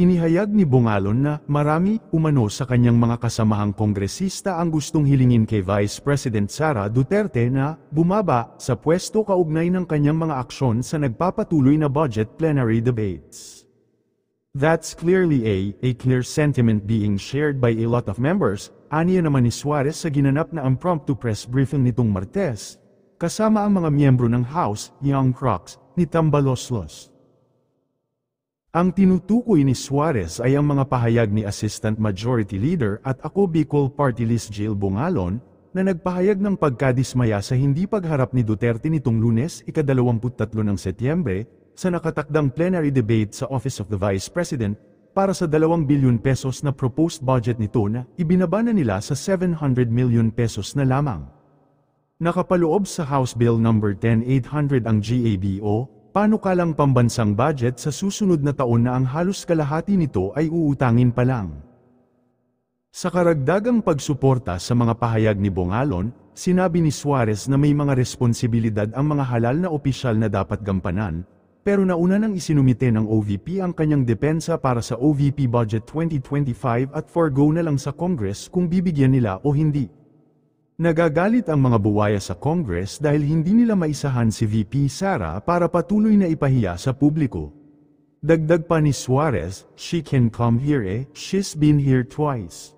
Inihayag ni Bungalon na marami umano sa kanyang mga kasamahang kongresista ang gustong hilingin kay Vice President Sara Duterte na bumaba sa pwesto kaugnay ng kanyang mga aksyon sa nagpapatuloy na budget plenary debates. That's clearly a, a clear sentiment being shared by a lot of members, aniya naman ni Suarez sa ginanap na impromptu press briefing nitong Martes, kasama ang mga miyembro ng House, Young Crocs, ni Tambaloslos. Ang tinutukoy ni Suarez ay ang mga pahayag ni Assistant Majority Leader at ako Bicol Party List Jill Bungalon, na nagpahayag ng pagkadismaya sa hindi pagharap ni Duterte nitong lunes, ika-23 ng Setyembre, sa nakatakdang plenary debate sa Office of the Vice President, para sa 2 bilyon pesos na proposed budget nito na ibinaba na nila sa 700 million pesos na lamang. Nakapaloob sa House Bill No. 10800 ang GABO, Panukalang pambansang budget sa susunod na taon na ang halos kalahati nito ay uutangin pa lang. Sa karagdagang pagsuporta sa mga pahayag ni Bongalon, sinabi ni Suarez na may mga responsibilidad ang mga halal na opisyal na dapat gampanan, pero nauna nang isinumite ng OVP ang kanyang depensa para sa OVP Budget 2025 at forgo na lang sa Congress kung bibigyan nila o hindi. Nagagalit ang mga buwaya sa Congress dahil hindi nila maisahan si VP Sara para patuloy na ipahiya sa publiko. Dagdag pa ni Suarez, she can come here eh, she's been here twice.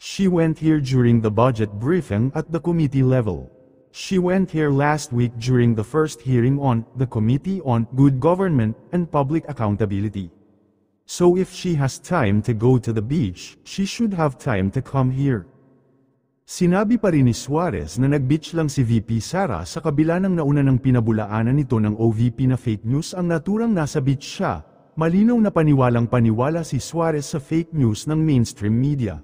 She went here during the budget briefing at the committee level. She went here last week during the first hearing on the Committee on Good Government and Public Accountability. So if she has time to go to the beach, she should have time to come here. Sinabi pa rin ni Suarez na nag-bitch lang si VP Sara sa kabila ng nauna ng pinabulaanan nito ng OVP na fake news ang naturang nasa beach siya, malinaw na paniwalang paniwala si Suarez sa fake news ng mainstream media.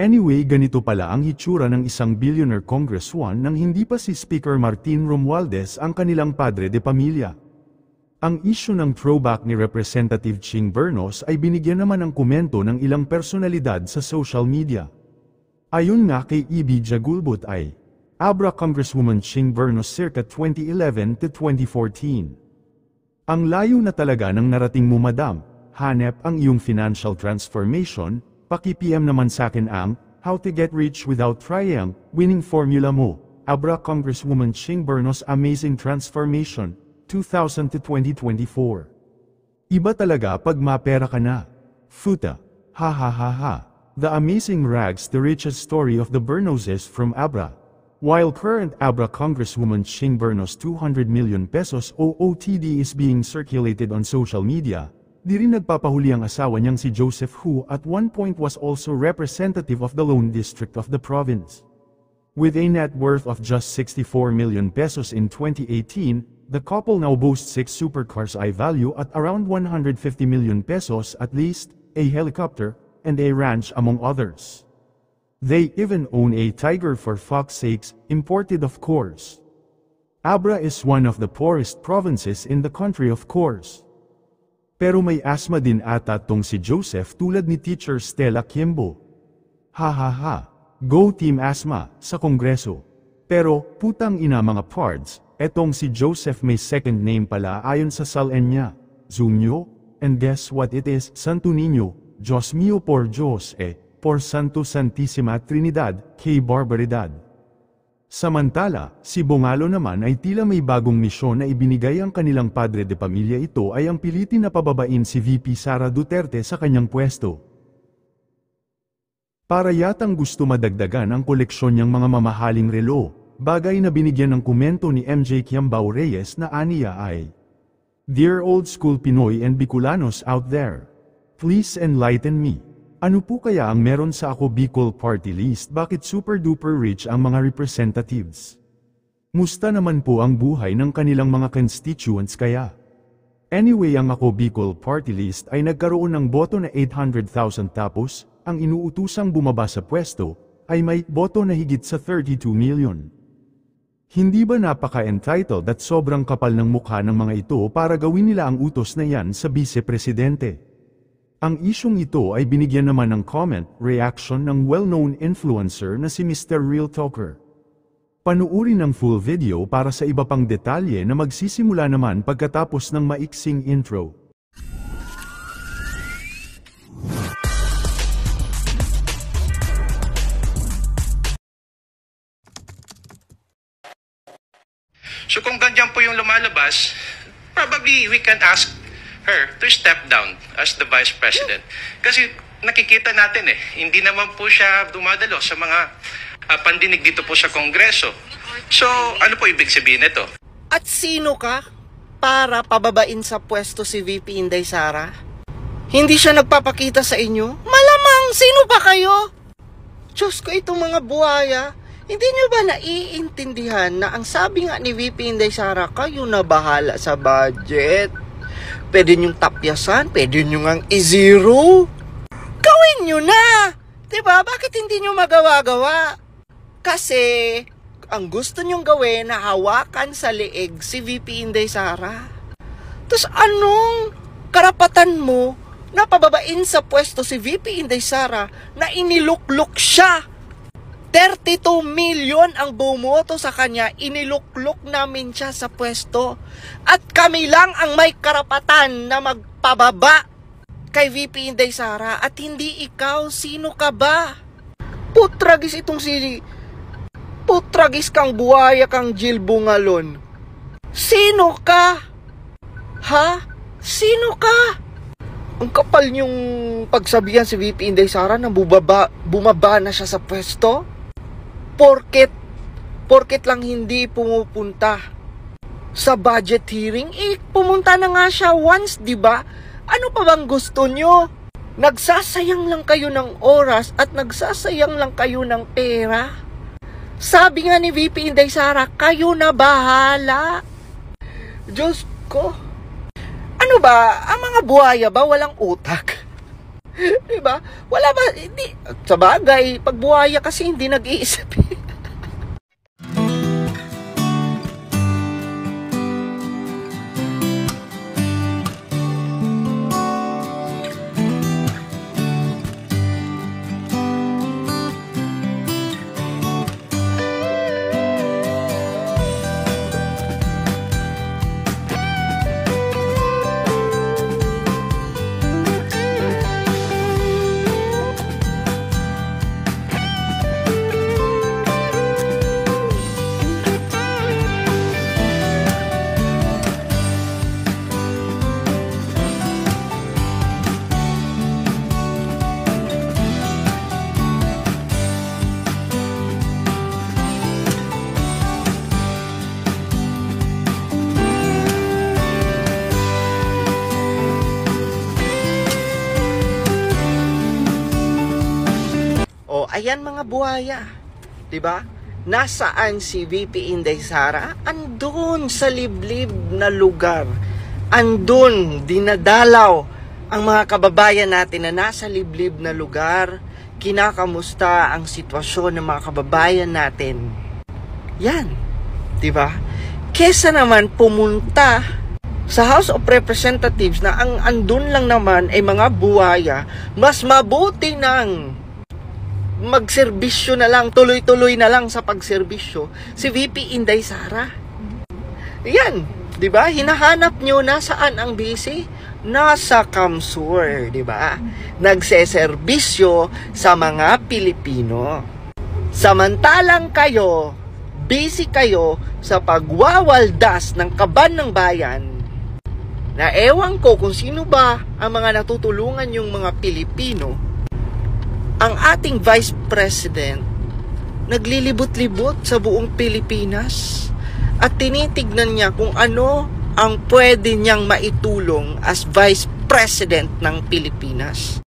Anyway ganito pala ang hitsura ng isang billionaire congressman nang hindi pa si Speaker Martin Romualdez ang kanilang padre de pamilya. Ang isyu ng throwback ni Representative Ching Bernos ay binigyan naman ng komento ng ilang personalidad sa social media. Ayon nga kay E.B. Jagulbot ay, Abra Congresswoman Shing Bernos circa 2011 to 2014. Ang layo na talaga ng narating mo madam, hanep ang iyong financial transformation, paki-PM naman sa akin ang, How to get rich without trying, winning formula mo, Abra Congresswoman Shing Bernos Amazing Transformation, 2000 to 2024. Iba talaga pag mapera ka na. Futa. Ha ha ha ha. The amazing rags the riches story of the Bernoses from Abra. While current Abra Congresswoman Shin Bernos 200 million pesos OOTD is being circulated on social media, di rin nagpapahuli ang asawa niyang si Joseph who at one point was also representative of the Lone District of the province. With a net worth of just 64 million pesos in 2018, the couple now boasts six supercars I value at around 150 million pesos at least, a helicopter, and a ranch among others. They even own a tiger for fuck's sakes, imported of course. Abra is one of the poorest provinces in the country of course. Pero may asma din ata tong si Joseph tulad ni teacher Stella Kimbo. Ha ha ha. Go Team Asma, sa kongreso. Pero, putang ina mga pards, etong si Joseph may second name pala ayon sa salen niya. Zoom And guess what it is, Santo Niño, Dios mio por Dios e, por Santo Santissima Trinidad, kay Barbaridad. Samantala, si Bungalo naman ay tila may bagong misyon na ibinigay ang kanilang padre de pamilya ito ay ang pilitin na pababain si VP Sara Duterte sa kanyang pwesto. Para yatang gusto madagdagan ang koleksyon niyang mga mamahaling relo, bagay na binigyan ng komento ni MJ Kiambao Reyes na aniya ay, Dear old school Pinoy and Bicolanos out there, Please enlighten me. Ano po kaya ang meron sa ako Bicol party list bakit super duper rich ang mga representatives? Musta naman po ang buhay ng kanilang mga constituents kaya? Anyway ang ako Bicol party list ay nagkaroon ng boto na 800,000 tapos, ang inuutusang bumaba sa pwesto, ay may boto na higit sa 32 million. Hindi ba napaka-entitled at sobrang kapal ng mukha ng mga ito para gawin nila ang utos na yan sa vice-presidente? Ang isyong ito ay binigyan naman ng comment, reaction ng well-known influencer na si Mr. Real Talker. Panuuri ang full video para sa iba pang detalye na magsisimula naman pagkatapos ng maiksing intro. So kung ganyan po yung lumalabas, probably we can ask her to step down as the Vice President. Kasi nakikita natin eh, hindi naman po siya dumadalo sa mga uh, pandinig dito po sa Kongreso. So, ano po ibig sabihin nito? At sino ka para pababain sa pwesto si VP Inday Sara? Hindi siya nagpapakita sa inyo? Malamang, sino ba kayo? Diyos ko, itong mga buhaya, hindi nyo ba naiintindihan na ang sabi nga ni VP Inday Sara, kayo na bahala sa budget? Pwede nyong tapyasan, pwede nyo ang i-zero. Gawin nyo na! Diba? Bakit hindi nyo magawa-gawa? Kasi, ang gusto nyong gawin na hawakan sa leeg si VP Inday Sara. Tapos anong karapatan mo na pababain sa pwesto si VP Inday Sara na inilukluk siya 32 million ang bumoto sa kanya, iniluklok namin siya sa pwesto. At kami lang ang may karapatan na magpababa kay VP Inday Sara at hindi ikaw, sino ka ba? Putragis itong si... Putragis kang buhaya kang Jill Bungalon. Sino ka? Ha? Sino ka? Ang kapal niyong pagsabihan si VP Inday Sara na bubaba, bumaba na siya sa pwesto? porket porket lang hindi pumupunta sa budget hearing, eh pumunta na nga siya once, 'di ba? Ano pa bang gusto nyo? Nagsasayang lang kayo ng oras at nagsasayang lang kayo ng pera. Sabi nga ni VP Inday Sara, kayo na bahala. Diyos ko. Ano ba, ang mga buhaya ba walang utak? di ba? Wala ba, hindi, sa bagay, pag buhaya kasi hindi nag-iisip Ayan mga buhaya. 'Di ba? Nasaan si VP Inday Sara? Andun sa liblib na lugar. Andun dinadalaw ang mga kababayan natin na nasa liblib na lugar. Kinakamusta ang sitwasyon ng mga kababayan natin. Yan. 'Di ba? Kesa naman pumunta sa House of Representatives na ang andun lang naman ay mga buwaya, mas mabuti nang magserbisyo na lang, tuloy-tuloy na lang sa pagserbisyo, si VP Inday Sara. Yan, 'di ba? Hinahanap niyo nasaan ang busy? Nasa Kamsur, 'di ba? Nagseserbisyo sa mga Pilipino. Samantalang kayo, busy kayo sa pagwawaldas ng kaban ng bayan na ewan ko kung sino ba ang mga natutulungan yung mga Pilipino ang ating Vice President naglilibot-libot sa buong Pilipinas at tinitignan niya kung ano ang pwede niyang maitulong as Vice President ng Pilipinas.